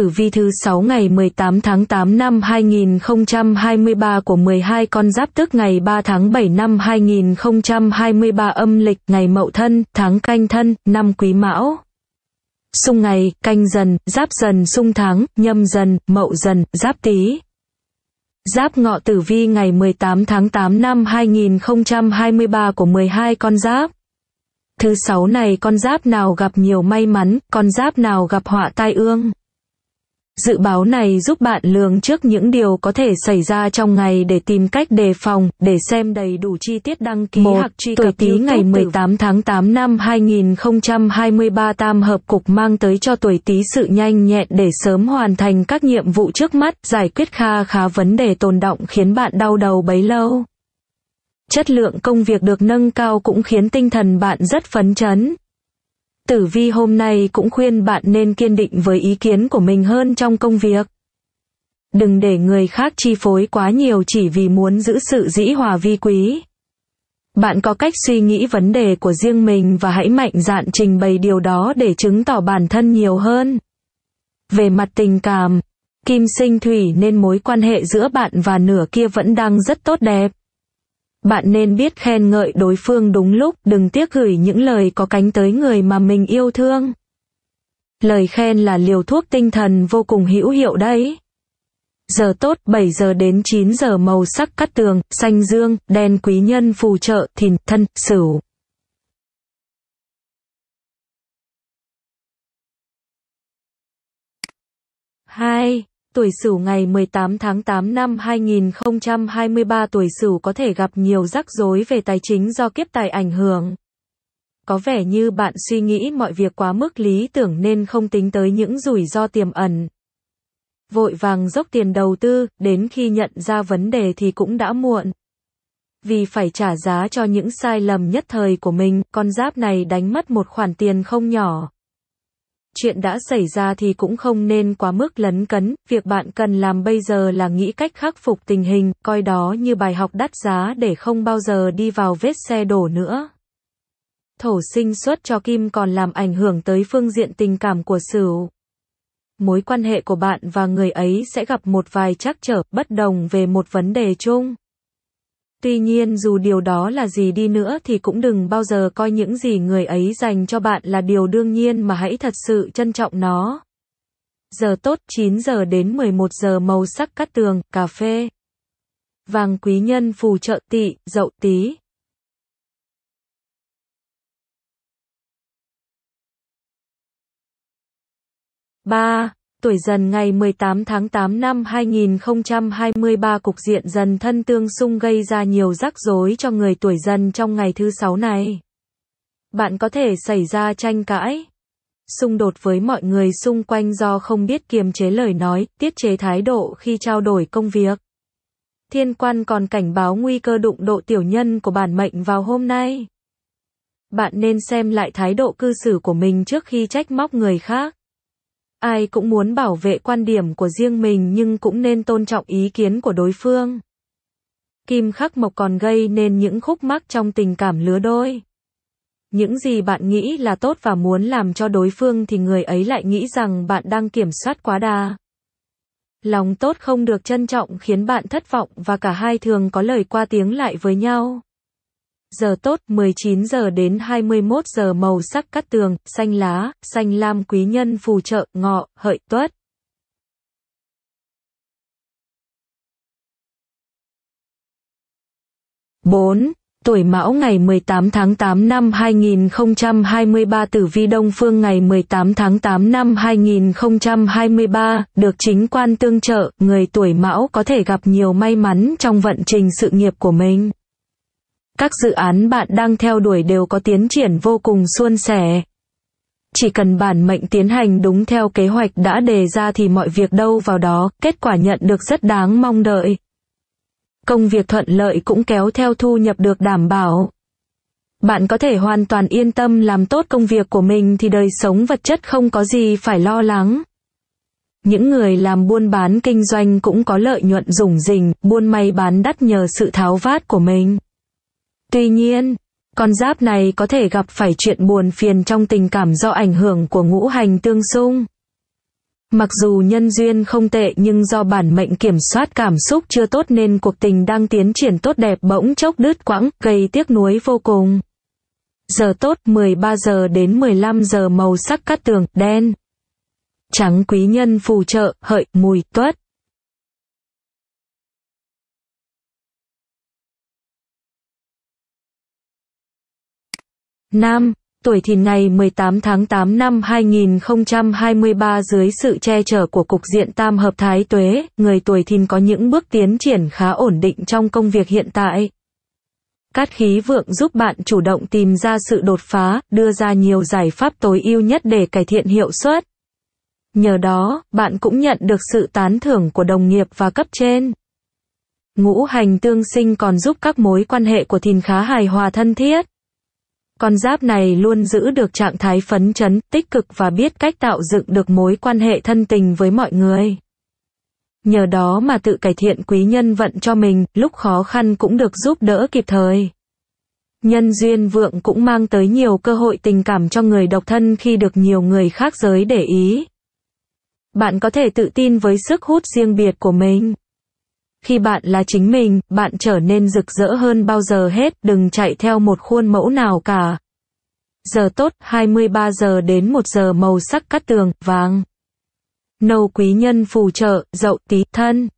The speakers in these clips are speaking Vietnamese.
tử vi thứ 6 ngày 18 tháng 8 năm 2023 của 12 con giáp tức ngày 3 tháng 7 năm 2023 âm lịch ngày Mậu Thân, tháng Canh Thân, năm Quý Mão. Xung ngày, canh dần, giáp dần xung tháng, nhâm dần, mậu dần, giáp tý. Giáp ngọ tử vi ngày 18 tháng 8 năm 2023 của 12 con giáp. Thứ sáu này con giáp nào gặp nhiều may mắn, con giáp nào gặp họa tai ương. Dự báo này giúp bạn lường trước những điều có thể xảy ra trong ngày để tìm cách đề phòng, để xem đầy đủ chi tiết đăng ký 1. hoặc truy cập tuổi tí ngày 18 tháng 8 năm 2023 tam hợp cục mang tới cho tuổi tí sự nhanh nhẹn để sớm hoàn thành các nhiệm vụ trước mắt, giải quyết kha khá vấn đề tồn động khiến bạn đau đầu bấy lâu. Chất lượng công việc được nâng cao cũng khiến tinh thần bạn rất phấn chấn. Tử Vi hôm nay cũng khuyên bạn nên kiên định với ý kiến của mình hơn trong công việc. Đừng để người khác chi phối quá nhiều chỉ vì muốn giữ sự dĩ hòa vi quý. Bạn có cách suy nghĩ vấn đề của riêng mình và hãy mạnh dạn trình bày điều đó để chứng tỏ bản thân nhiều hơn. Về mặt tình cảm, kim sinh thủy nên mối quan hệ giữa bạn và nửa kia vẫn đang rất tốt đẹp. Bạn nên biết khen ngợi đối phương đúng lúc, đừng tiếc gửi những lời có cánh tới người mà mình yêu thương. Lời khen là liều thuốc tinh thần vô cùng hữu hiệu đấy. Giờ tốt 7 giờ đến 9 giờ màu sắc cắt tường, xanh dương, đen quý nhân phù trợ, thìn, thân, sửu. hai tuổi Sửu ngày 18 tháng 8 năm 2023 tuổi Sửu có thể gặp nhiều rắc rối về tài chính do kiếp tài ảnh hưởng. Có vẻ như bạn suy nghĩ mọi việc quá mức lý tưởng nên không tính tới những rủi ro tiềm ẩn. Vội vàng dốc tiền đầu tư, đến khi nhận ra vấn đề thì cũng đã muộn. Vì phải trả giá cho những sai lầm nhất thời của mình, con giáp này đánh mất một khoản tiền không nhỏ chuyện đã xảy ra thì cũng không nên quá mức lấn cấn, việc bạn cần làm bây giờ là nghĩ cách khắc phục tình hình, coi đó như bài học đắt giá để không bao giờ đi vào vết xe đổ nữa. Thổ sinh xuất cho Kim còn làm ảnh hưởng tới phương diện tình cảm của Sửu. Mối quan hệ của bạn và người ấy sẽ gặp một vài trắc trở, bất đồng về một vấn đề chung. Tuy nhiên dù điều đó là gì đi nữa thì cũng đừng bao giờ coi những gì người ấy dành cho bạn là điều đương nhiên mà hãy thật sự trân trọng nó. Giờ tốt 9 giờ đến 11 giờ màu sắc cắt tường, cà phê. Vàng quý nhân phù trợ tỵ, dậu tí. ba tuổi dần ngày 18 tháng 8 năm 2023 cục diện dần thân tương xung gây ra nhiều rắc rối cho người tuổi dần trong ngày thứ sáu này. Bạn có thể xảy ra tranh cãi, xung đột với mọi người xung quanh do không biết kiềm chế lời nói, tiết chế thái độ khi trao đổi công việc. Thiên quan còn cảnh báo nguy cơ đụng độ tiểu nhân của bản mệnh vào hôm nay. Bạn nên xem lại thái độ cư xử của mình trước khi trách móc người khác. Ai cũng muốn bảo vệ quan điểm của riêng mình nhưng cũng nên tôn trọng ý kiến của đối phương. Kim khắc mộc còn gây nên những khúc mắc trong tình cảm lứa đôi. Những gì bạn nghĩ là tốt và muốn làm cho đối phương thì người ấy lại nghĩ rằng bạn đang kiểm soát quá đa. Lòng tốt không được trân trọng khiến bạn thất vọng và cả hai thường có lời qua tiếng lại với nhau. Giờ tốt 19 giờ đến 21 giờ màu sắc cát tường, xanh lá, xanh lam quý nhân phù trợ, ngọ, hợi, tuất. bốn Tuổi Mão ngày 18 tháng 8 năm 2023 tử vi Đông Phương ngày 18 tháng 8 năm 2023, được chính quan tương trợ, người tuổi Mão có thể gặp nhiều may mắn trong vận trình sự nghiệp của mình. Các dự án bạn đang theo đuổi đều có tiến triển vô cùng suôn sẻ. Chỉ cần bản mệnh tiến hành đúng theo kế hoạch đã đề ra thì mọi việc đâu vào đó, kết quả nhận được rất đáng mong đợi. Công việc thuận lợi cũng kéo theo thu nhập được đảm bảo. Bạn có thể hoàn toàn yên tâm làm tốt công việc của mình thì đời sống vật chất không có gì phải lo lắng. Những người làm buôn bán kinh doanh cũng có lợi nhuận rủng rình, buôn may bán đắt nhờ sự tháo vát của mình. Tuy nhiên, con giáp này có thể gặp phải chuyện buồn phiền trong tình cảm do ảnh hưởng của ngũ hành tương xung. Mặc dù nhân duyên không tệ nhưng do bản mệnh kiểm soát cảm xúc chưa tốt nên cuộc tình đang tiến triển tốt đẹp bỗng chốc đứt quãng, gây tiếc nuối vô cùng. Giờ tốt 13 giờ đến 15 giờ màu sắc cát tường, đen. Trắng quý nhân phù trợ, hợi, mùi, tuất. Nam, tuổi thìn ngày 18 tháng 8 năm 2023 dưới sự che chở của Cục Diện Tam Hợp Thái Tuế, người tuổi thìn có những bước tiến triển khá ổn định trong công việc hiện tại. Cát khí vượng giúp bạn chủ động tìm ra sự đột phá, đưa ra nhiều giải pháp tối ưu nhất để cải thiện hiệu suất. Nhờ đó, bạn cũng nhận được sự tán thưởng của đồng nghiệp và cấp trên. Ngũ hành tương sinh còn giúp các mối quan hệ của thìn khá hài hòa thân thiết. Con giáp này luôn giữ được trạng thái phấn chấn, tích cực và biết cách tạo dựng được mối quan hệ thân tình với mọi người. Nhờ đó mà tự cải thiện quý nhân vận cho mình, lúc khó khăn cũng được giúp đỡ kịp thời. Nhân duyên vượng cũng mang tới nhiều cơ hội tình cảm cho người độc thân khi được nhiều người khác giới để ý. Bạn có thể tự tin với sức hút riêng biệt của mình. Khi bạn là chính mình, bạn trở nên rực rỡ hơn bao giờ hết, đừng chạy theo một khuôn mẫu nào cả. Giờ tốt, 23 giờ đến 1 giờ màu sắc cắt tường, vàng. Nâu quý nhân phù trợ, dậu tí, thân.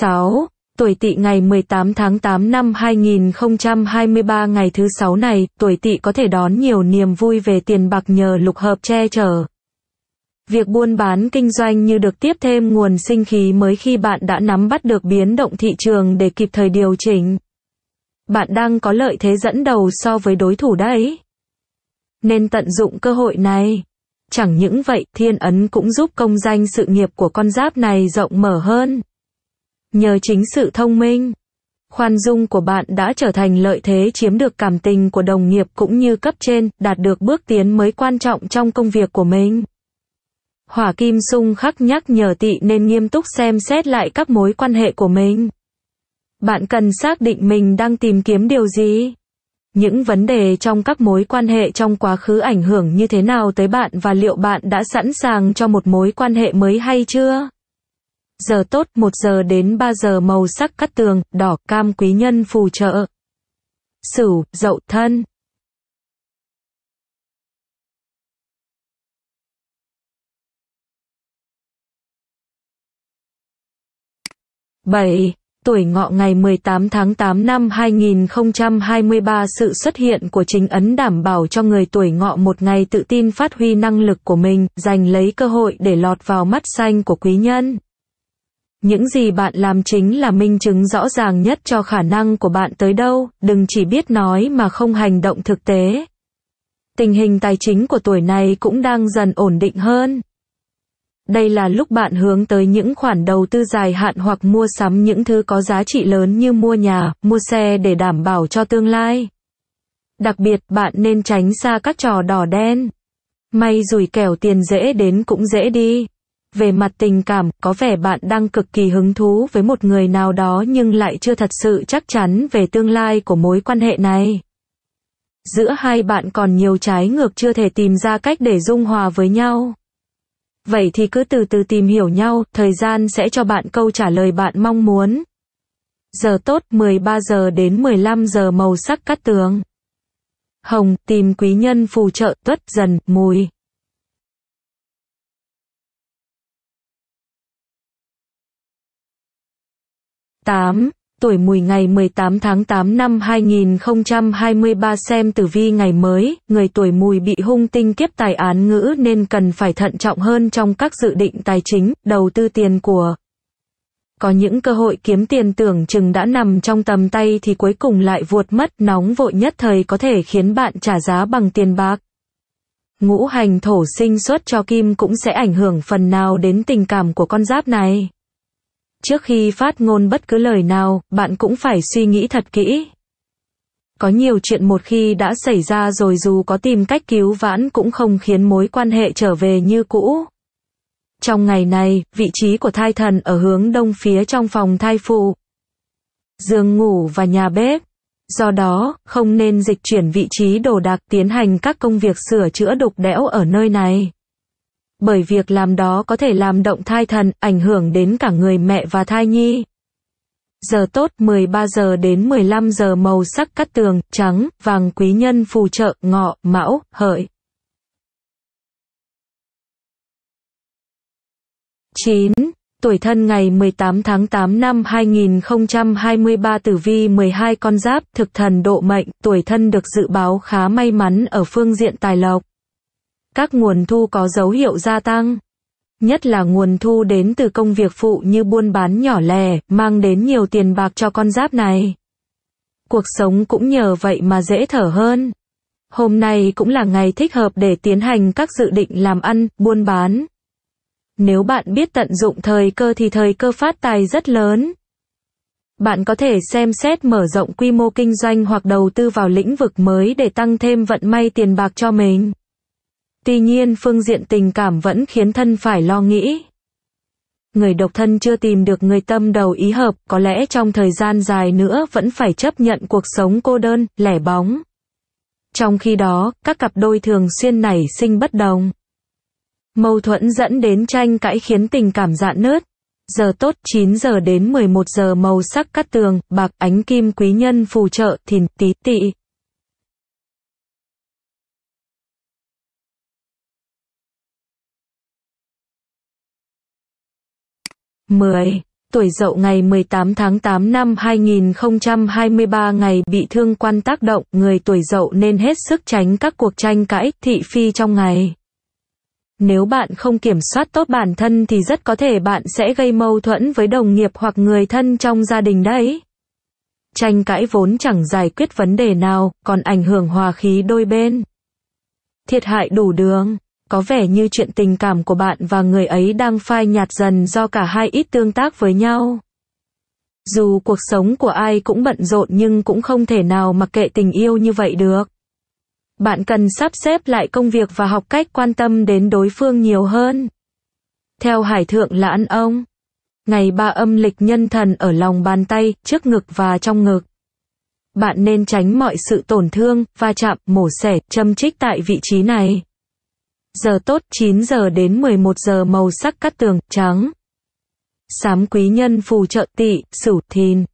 sáu tuổi tỵ ngày 18 tháng 8 năm 2023 ngày thứ sáu này, tuổi tỵ có thể đón nhiều niềm vui về tiền bạc nhờ lục hợp che chở. Việc buôn bán kinh doanh như được tiếp thêm nguồn sinh khí mới khi bạn đã nắm bắt được biến động thị trường để kịp thời điều chỉnh. Bạn đang có lợi thế dẫn đầu so với đối thủ đấy. Nên tận dụng cơ hội này. Chẳng những vậy, thiên ấn cũng giúp công danh sự nghiệp của con giáp này rộng mở hơn. Nhờ chính sự thông minh, khoan dung của bạn đã trở thành lợi thế chiếm được cảm tình của đồng nghiệp cũng như cấp trên, đạt được bước tiến mới quan trọng trong công việc của mình. Hỏa Kim Sung khắc nhắc nhở tị nên nghiêm túc xem xét lại các mối quan hệ của mình. Bạn cần xác định mình đang tìm kiếm điều gì. Những vấn đề trong các mối quan hệ trong quá khứ ảnh hưởng như thế nào tới bạn và liệu bạn đã sẵn sàng cho một mối quan hệ mới hay chưa? Giờ tốt 1 giờ đến 3 giờ màu sắc cắt tường, đỏ, cam quý nhân phù trợ. Sửu, dậu, thân. 7. Tuổi ngọ ngày 18 tháng 8 năm 2023 sự xuất hiện của chính ấn đảm bảo cho người tuổi ngọ một ngày tự tin phát huy năng lực của mình, giành lấy cơ hội để lọt vào mắt xanh của quý nhân. Những gì bạn làm chính là minh chứng rõ ràng nhất cho khả năng của bạn tới đâu, đừng chỉ biết nói mà không hành động thực tế. Tình hình tài chính của tuổi này cũng đang dần ổn định hơn. Đây là lúc bạn hướng tới những khoản đầu tư dài hạn hoặc mua sắm những thứ có giá trị lớn như mua nhà, mua xe để đảm bảo cho tương lai. Đặc biệt, bạn nên tránh xa các trò đỏ đen. May rủi kẻo tiền dễ đến cũng dễ đi. Về mặt tình cảm, có vẻ bạn đang cực kỳ hứng thú với một người nào đó nhưng lại chưa thật sự chắc chắn về tương lai của mối quan hệ này. Giữa hai bạn còn nhiều trái ngược chưa thể tìm ra cách để dung hòa với nhau. Vậy thì cứ từ từ tìm hiểu nhau, thời gian sẽ cho bạn câu trả lời bạn mong muốn. Giờ tốt 13 giờ đến 15 giờ màu sắc cát tường. Hồng, tìm quý nhân phù trợ, tuất dần, mùi. tám tuổi mùi ngày 18 tháng 8 năm 2023 xem tử vi ngày mới, người tuổi mùi bị hung tinh kiếp tài án ngữ nên cần phải thận trọng hơn trong các dự định tài chính, đầu tư tiền của. Có những cơ hội kiếm tiền tưởng chừng đã nằm trong tầm tay thì cuối cùng lại vuột mất, nóng vội nhất thời có thể khiến bạn trả giá bằng tiền bạc. Ngũ hành thổ sinh xuất cho kim cũng sẽ ảnh hưởng phần nào đến tình cảm của con giáp này. Trước khi phát ngôn bất cứ lời nào, bạn cũng phải suy nghĩ thật kỹ. Có nhiều chuyện một khi đã xảy ra rồi dù có tìm cách cứu vãn cũng không khiến mối quan hệ trở về như cũ. Trong ngày này, vị trí của thai thần ở hướng đông phía trong phòng thai phụ. Giường ngủ và nhà bếp. Do đó, không nên dịch chuyển vị trí đồ đạc tiến hành các công việc sửa chữa đục đẽo ở nơi này bởi việc làm đó có thể làm động thai thần, ảnh hưởng đến cả người mẹ và thai nhi. Giờ tốt 13 giờ đến 15 giờ màu sắc cắt tường, trắng, vàng quý nhân phù trợ, ngọ, mão, hợi. 9. Tuổi thân ngày 18 tháng 8 năm 2023 tử vi 12 con giáp, thực thần độ mệnh, tuổi thân được dự báo khá may mắn ở phương diện tài lộc các nguồn thu có dấu hiệu gia tăng. Nhất là nguồn thu đến từ công việc phụ như buôn bán nhỏ lẻ, mang đến nhiều tiền bạc cho con giáp này. Cuộc sống cũng nhờ vậy mà dễ thở hơn. Hôm nay cũng là ngày thích hợp để tiến hành các dự định làm ăn, buôn bán. Nếu bạn biết tận dụng thời cơ thì thời cơ phát tài rất lớn. Bạn có thể xem xét mở rộng quy mô kinh doanh hoặc đầu tư vào lĩnh vực mới để tăng thêm vận may tiền bạc cho mình. Tuy nhiên phương diện tình cảm vẫn khiến thân phải lo nghĩ. Người độc thân chưa tìm được người tâm đầu ý hợp, có lẽ trong thời gian dài nữa vẫn phải chấp nhận cuộc sống cô đơn, lẻ bóng. Trong khi đó, các cặp đôi thường xuyên nảy sinh bất đồng. Mâu thuẫn dẫn đến tranh cãi khiến tình cảm dạn nứt. Giờ tốt 9 giờ đến 11 giờ màu sắc cắt tường, bạc ánh kim quý nhân phù trợ, thìn, tí tị. 10. Tuổi dậu ngày 18 tháng 8 năm 2023 ngày bị thương quan tác động, người tuổi dậu nên hết sức tránh các cuộc tranh cãi, thị phi trong ngày. Nếu bạn không kiểm soát tốt bản thân thì rất có thể bạn sẽ gây mâu thuẫn với đồng nghiệp hoặc người thân trong gia đình đấy. Tranh cãi vốn chẳng giải quyết vấn đề nào, còn ảnh hưởng hòa khí đôi bên. Thiệt hại đủ đường có vẻ như chuyện tình cảm của bạn và người ấy đang phai nhạt dần do cả hai ít tương tác với nhau. Dù cuộc sống của ai cũng bận rộn nhưng cũng không thể nào mặc kệ tình yêu như vậy được. Bạn cần sắp xếp lại công việc và học cách quan tâm đến đối phương nhiều hơn. Theo Hải Thượng Lãn Ông, ngày ba âm lịch nhân thần ở lòng bàn tay, trước ngực và trong ngực. Bạn nên tránh mọi sự tổn thương, va chạm, mổ xẻ, châm trích tại vị trí này. Giờ tốt 9 giờ đến 11 giờ màu sắc cắt tường, trắng. Sám quý nhân phù trợ tỵ, sửu thìn.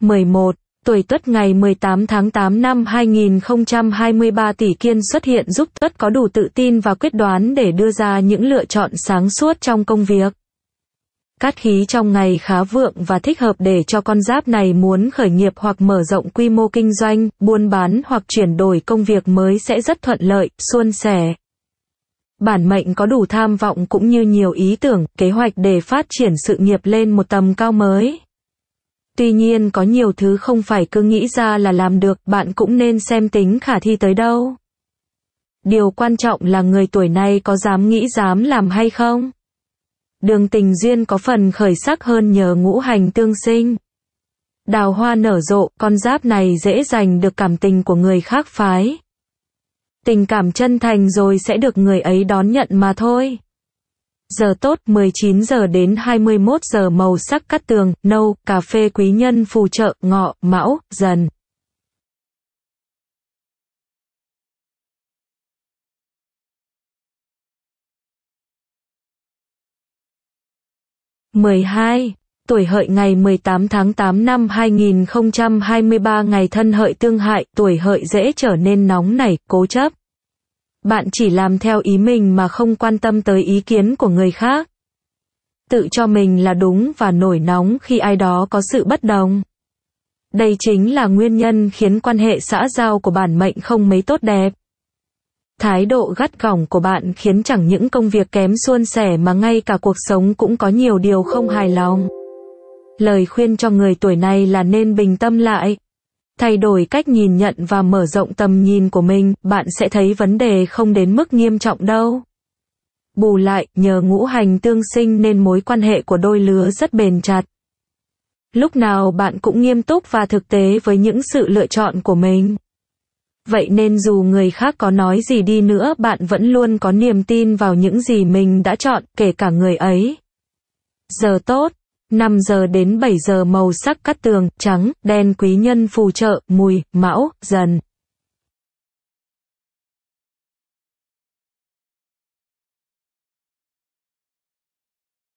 11. Tuổi Tuất ngày 18 tháng 8 năm 2023 tỷ kiên xuất hiện giúp Tuất có đủ tự tin và quyết đoán để đưa ra những lựa chọn sáng suốt trong công việc. Cát khí trong ngày khá vượng và thích hợp để cho con giáp này muốn khởi nghiệp hoặc mở rộng quy mô kinh doanh, buôn bán hoặc chuyển đổi công việc mới sẽ rất thuận lợi, suôn sẻ. Bản mệnh có đủ tham vọng cũng như nhiều ý tưởng, kế hoạch để phát triển sự nghiệp lên một tầm cao mới. Tuy nhiên có nhiều thứ không phải cứ nghĩ ra là làm được, bạn cũng nên xem tính khả thi tới đâu. Điều quan trọng là người tuổi này có dám nghĩ dám làm hay không? Đường tình duyên có phần khởi sắc hơn nhờ ngũ hành tương sinh. Đào hoa nở rộ, con giáp này dễ giành được cảm tình của người khác phái. Tình cảm chân thành rồi sẽ được người ấy đón nhận mà thôi. Giờ tốt 19 giờ đến 21 giờ màu sắc cắt tường, nâu, cà phê quý nhân phù trợ, ngọ, mão, dần. 12. Tuổi hợi ngày 18 tháng 8 năm 2023 ngày thân hợi tương hại, tuổi hợi dễ trở nên nóng nảy, cố chấp. Bạn chỉ làm theo ý mình mà không quan tâm tới ý kiến của người khác. Tự cho mình là đúng và nổi nóng khi ai đó có sự bất đồng. Đây chính là nguyên nhân khiến quan hệ xã giao của bản mệnh không mấy tốt đẹp. Thái độ gắt gỏng của bạn khiến chẳng những công việc kém suôn sẻ mà ngay cả cuộc sống cũng có nhiều điều không hài lòng. Lời khuyên cho người tuổi này là nên bình tâm lại. Thay đổi cách nhìn nhận và mở rộng tầm nhìn của mình, bạn sẽ thấy vấn đề không đến mức nghiêm trọng đâu. Bù lại, nhờ ngũ hành tương sinh nên mối quan hệ của đôi lứa rất bền chặt. Lúc nào bạn cũng nghiêm túc và thực tế với những sự lựa chọn của mình. Vậy nên dù người khác có nói gì đi nữa bạn vẫn luôn có niềm tin vào những gì mình đã chọn, kể cả người ấy. Giờ tốt, 5 giờ đến 7 giờ màu sắc cắt tường, trắng, đen quý nhân phù trợ, mùi, mão, dần.